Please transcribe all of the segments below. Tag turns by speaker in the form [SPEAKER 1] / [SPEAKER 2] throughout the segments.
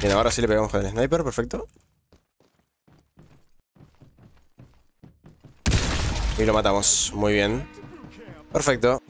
[SPEAKER 1] Bien, ahora sí le pegamos con el sniper, perfecto. Y lo matamos, muy bien. Perfecto.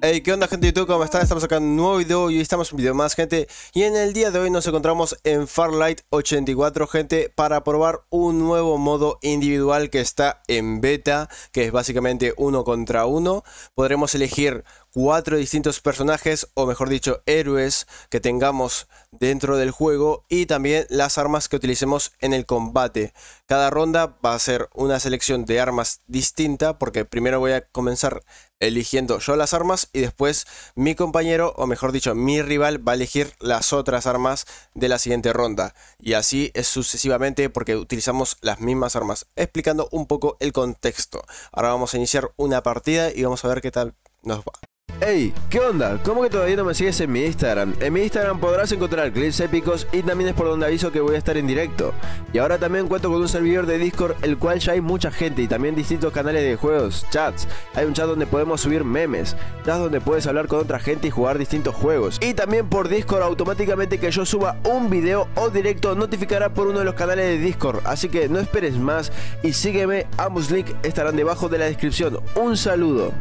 [SPEAKER 1] Hey, ¿qué onda gente de YouTube? ¿Cómo están? Estamos acá un nuevo video y hoy estamos en un video más, gente. Y en el día de hoy nos encontramos en Farlight 84, gente, para probar un nuevo modo individual que está en beta, que es básicamente uno contra uno. Podremos elegir cuatro distintos personajes, o mejor dicho, héroes que tengamos dentro del juego y también las armas que utilicemos en el combate. Cada ronda va a ser una selección de armas distinta porque primero voy a comenzar eligiendo yo las armas y después mi compañero o mejor dicho mi rival va a elegir las otras armas de la siguiente ronda y así es sucesivamente porque utilizamos las mismas armas explicando un poco el contexto ahora vamos a iniciar una partida y vamos a ver qué tal nos va Hey, ¿qué onda? ¿Cómo que todavía no me sigues en mi Instagram? En mi Instagram podrás encontrar clips épicos y también es por donde aviso que voy a estar en directo. Y ahora también cuento con un servidor de Discord, el cual ya hay mucha gente y también distintos canales de juegos, chats. Hay un chat donde podemos subir memes, chats donde puedes hablar con otra gente y jugar distintos juegos. Y también por Discord, automáticamente que yo suba un video o directo notificará por uno de los canales de Discord. Así que no esperes más y sígueme, ambos links estarán debajo de la descripción. Un saludo.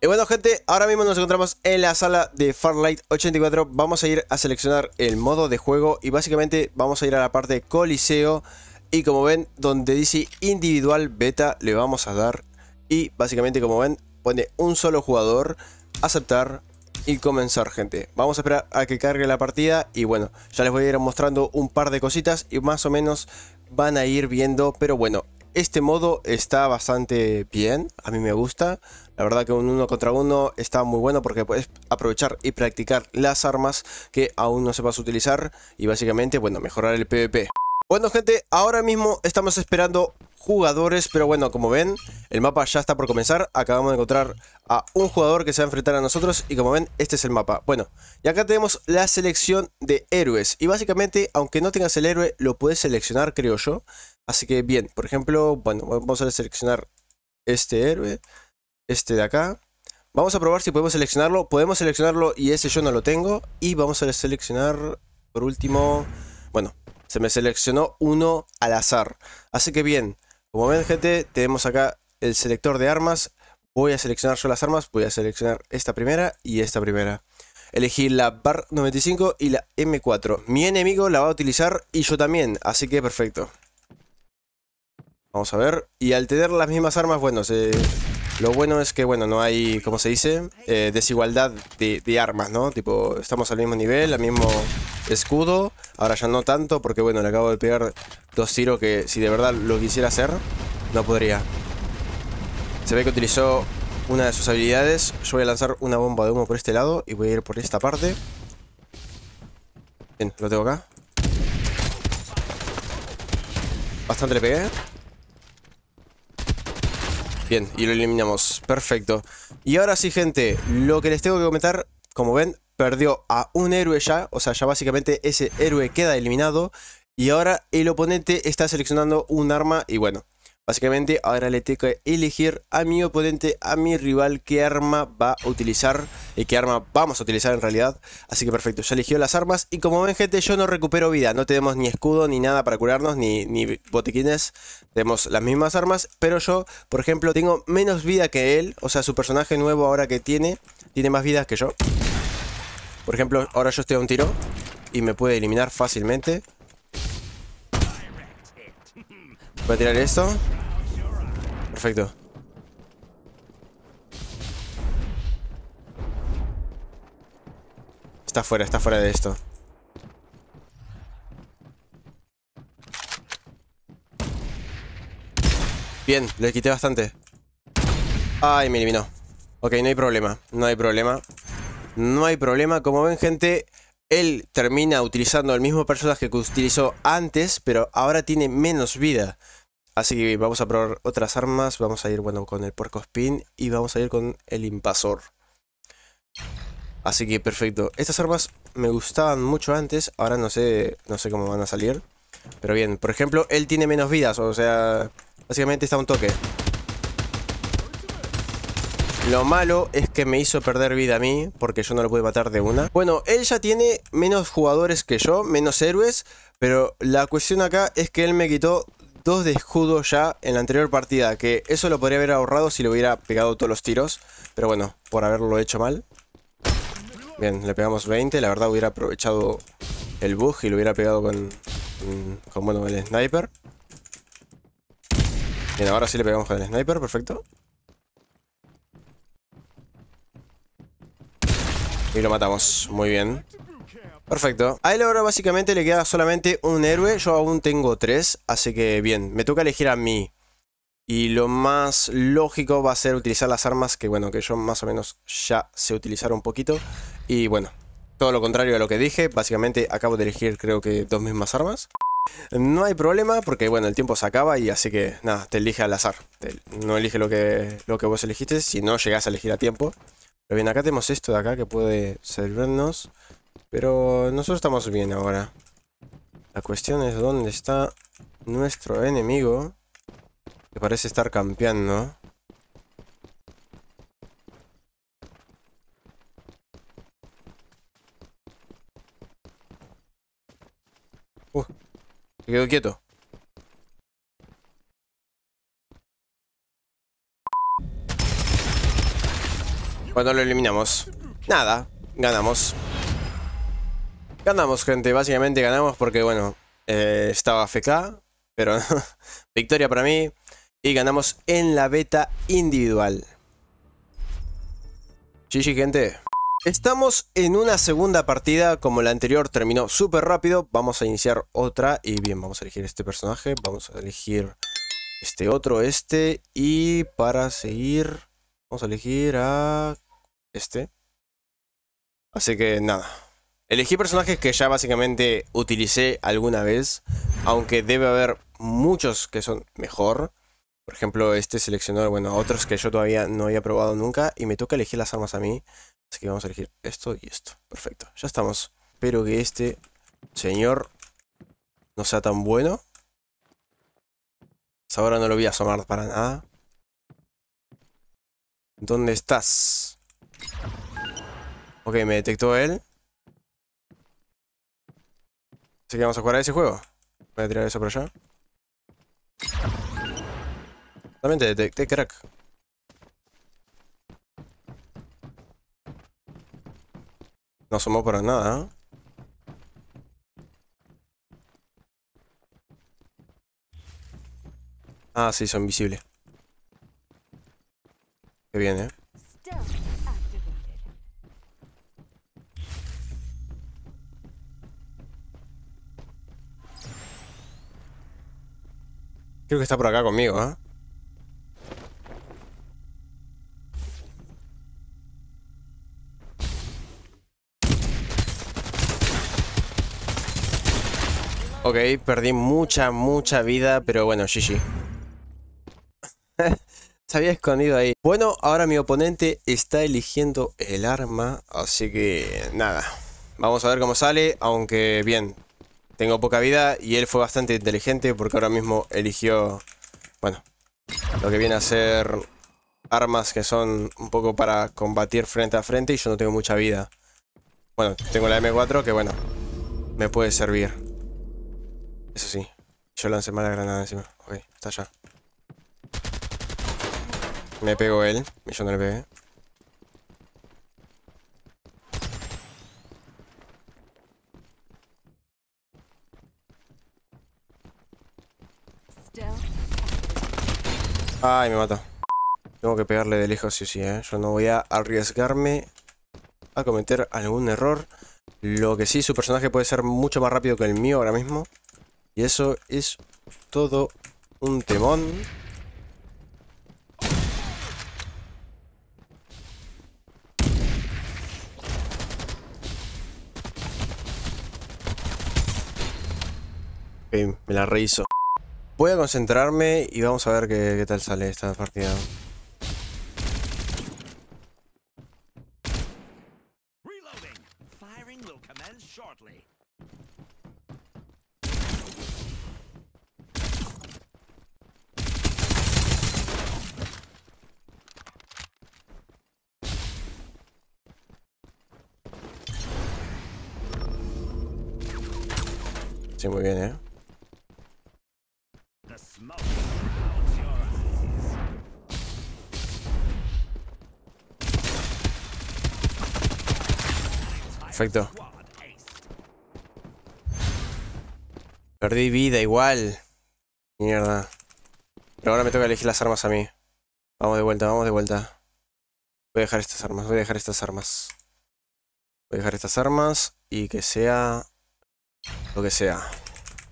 [SPEAKER 1] Y bueno gente, ahora mismo nos encontramos en la sala de Farlight 84 Vamos a ir a seleccionar el modo de juego y básicamente vamos a ir a la parte de Coliseo Y como ven, donde dice individual beta le vamos a dar Y básicamente como ven, pone un solo jugador, aceptar y comenzar gente Vamos a esperar a que cargue la partida y bueno, ya les voy a ir mostrando un par de cositas Y más o menos van a ir viendo, pero bueno este modo está bastante bien, a mí me gusta. La verdad que un uno contra uno está muy bueno porque puedes aprovechar y practicar las armas que aún no sepas utilizar y básicamente, bueno, mejorar el PvP. Bueno gente, ahora mismo estamos esperando jugadores, pero bueno, como ven, el mapa ya está por comenzar. Acabamos de encontrar a un jugador que se va a enfrentar a nosotros y como ven, este es el mapa. Bueno, y acá tenemos la selección de héroes. Y básicamente, aunque no tengas el héroe, lo puedes seleccionar, creo yo. Así que bien, por ejemplo, bueno, vamos a seleccionar este héroe, este de acá. Vamos a probar si podemos seleccionarlo. Podemos seleccionarlo y ese yo no lo tengo. Y vamos a seleccionar, por último, bueno, se me seleccionó uno al azar. Así que bien, como ven gente, tenemos acá el selector de armas. Voy a seleccionar solo las armas, voy a seleccionar esta primera y esta primera. Elegí la BAR 95 y la M4. Mi enemigo la va a utilizar y yo también, así que perfecto. Vamos a ver. Y al tener las mismas armas, bueno, lo bueno es que, bueno, no hay, ¿cómo se dice? Eh, desigualdad de, de, armas, ¿no? Tipo, estamos al mismo nivel, al mismo escudo. Ahora ya no tanto, porque, bueno, le acabo de pegar dos tiros que si de verdad lo quisiera hacer, no podría. Se ve que utilizó una de sus habilidades. Yo voy a lanzar una bomba de humo por este lado y voy a ir por esta parte. Bien, lo tengo acá. Bastante le pegué. Bien, y lo eliminamos. Perfecto. Y ahora sí, gente, lo que les tengo que comentar, como ven, perdió a un héroe ya. O sea, ya básicamente ese héroe queda eliminado. Y ahora el oponente está seleccionando un arma y bueno, Básicamente ahora le tengo que elegir a mi oponente, a mi rival, qué arma va a utilizar y qué arma vamos a utilizar en realidad. Así que perfecto, ya eligió las armas y como ven gente yo no recupero vida, no tenemos ni escudo ni nada para curarnos, ni, botiquines. Tenemos las mismas armas, pero yo por ejemplo tengo menos vida que él, o sea su personaje nuevo ahora que tiene, tiene más vida que yo. Por ejemplo ahora yo estoy a un tiro y me puede eliminar fácilmente. Voy a tirar esto Perfecto. Está fuera, está fuera de esto. Bien, le quité bastante. Ay, me eliminó. Ok, no hay problema, no hay problema. No hay problema, como ven gente, él termina utilizando el mismo personaje que utilizó antes, pero ahora tiene menos vida. Así que vamos a probar otras armas. Vamos a ir bueno con el puerco spin y vamos a ir con el invasor. Así que perfecto. Estas armas me gustaban mucho antes. Ahora no sé, no sé cómo van a salir. Pero bien, por ejemplo, él tiene menos vidas. O sea, básicamente está un toque. Lo malo es que me hizo perder vida a mí, porque yo no lo pude matar de una. Bueno, él ya tiene menos jugadores que yo, menos héroes, pero la cuestión acá es que él me quitó dos de escudo ya en la anterior partida, que eso lo podría haber ahorrado si le hubiera pegado todos los tiros, pero bueno, por haberlo hecho mal. Bien, le pegamos 20, la verdad hubiera aprovechado el bug y lo hubiera pegado con, con, bueno, el sniper. Bien, ahora sí le pegamos con el sniper, perfecto. Y lo matamos, muy bien. Perfecto. A él ahora básicamente le queda solamente un héroe. Yo aún tengo tres. Así que bien, me toca elegir a mí. Y lo más lógico va a ser utilizar las armas que, bueno, que yo más o menos ya sé utilizar un poquito. Y bueno, todo lo contrario a lo que dije. Básicamente acabo de elegir creo que dos mismas armas. No hay problema porque, bueno, el tiempo se acaba y así que, nada, te elige al azar. no elige lo que, lo que vos elegiste si no llegás a elegir a tiempo. Pero bien, acá tenemos esto de acá que puede servirnos. Pero nosotros estamos bien ahora. La cuestión es dónde está nuestro enemigo. Que parece estar campeando. Uh, se quedó quieto. Cuando lo eliminamos. Nada, ganamos. Ganamos, gente. Básicamente ganamos porque, bueno, eh, estaba FK, pero victoria para mí. Y ganamos en la beta individual. GG, gente. Estamos en una segunda partida, como la anterior terminó súper rápido, vamos a iniciar otra y bien, vamos a elegir este personaje, vamos a elegir este otro, este y para seguir vamos a elegir a este. Así que nada, Elegí personajes que ya básicamente utilicé alguna vez, aunque debe haber muchos que son mejor. Por ejemplo, este seleccionador, bueno, otros que yo todavía no había probado nunca y me toca elegir las armas a mí. Así que vamos a elegir esto y esto. Perfecto, ya estamos. Espero que este señor no sea tan bueno. ahora no lo voy a asomar para nada. ¿Dónde estás? Ok, me detectó él. Así que vamos a jugar a ese juego. Voy a tirar eso por allá. También te detecté, crack. No somos para nada, ¿eh? Ah, sí, son visibles. Qué bien, ¿eh? Creo que está por acá conmigo, ¿eh? Ok, perdí mucha, mucha vida, pero bueno, GG. Se había escondido ahí. Bueno, ahora mi oponente está eligiendo el arma, así que nada. Vamos a ver cómo sale, aunque bien, tengo poca vida y él fue bastante inteligente porque ahora mismo eligió, bueno, lo que viene a ser armas que son un poco para combatir frente a frente y yo no tengo mucha vida. Bueno, tengo la M4 que bueno, me puede servir. Eso sí, yo lancé mala granada encima. Ok, está allá. Me pegó él, y yo no le pegué. Ay, me mata. Tengo que pegarle de lejos, sí, sí, ¿eh? Yo no voy a arriesgarme a cometer algún error. Lo que sí, su personaje puede ser mucho más rápido que el mío ahora mismo. Y eso es todo un temón. me la rehizo. Voy a concentrarme y vamos a ver qué, tal sale esta partida. Sí, muy bien, ¿eh? Perfecto. Perdí vida igual. Mierda. Pero ahora me toca elegir las armas a mí. Vamos de vuelta, vamos de vuelta. Voy a dejar estas armas, voy a dejar estas armas. Voy a dejar estas armas y que sea lo que sea.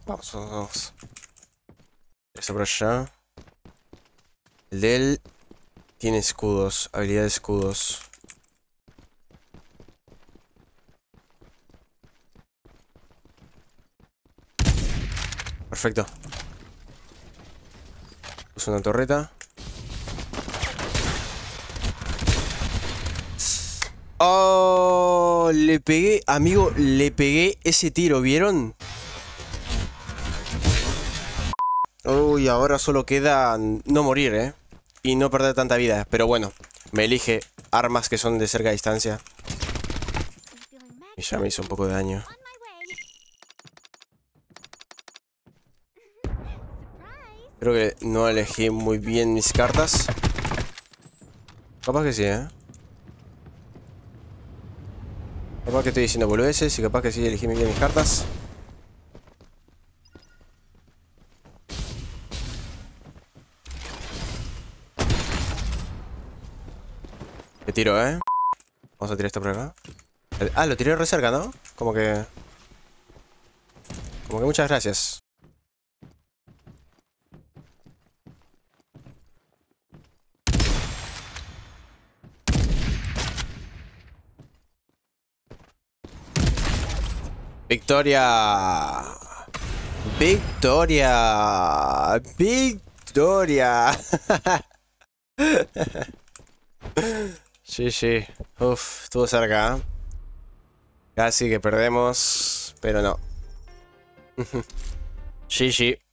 [SPEAKER 1] Vamos, vamos, vamos. Eso por allá. El del tiene escudos, habilidad de escudos. Perfecto. Es una torreta. Oh, le pegué, amigo, le pegué ese tiro, ¿vieron? Uy, ahora solo queda no morir, ¿eh? Y no perder tanta vida, pero bueno, me elige armas que son de cerca distancia. Y ya me hizo un poco de daño. Creo que no elegí muy bien mis cartas. Capaz que sí, ¿eh? Capaz que estoy diciendo boludeces y capaz que sí elegí muy bien mis cartas. Qué tiro, ¿eh? Vamos a tirar esto por acá Ah, lo tiré re cerca, ¿no? Como que... Como que muchas gracias. Victoria. Victoria. Victoria. sí, sí. Uf, estuvo cerca. ¿eh? Casi que perdemos, pero no. sí, sí.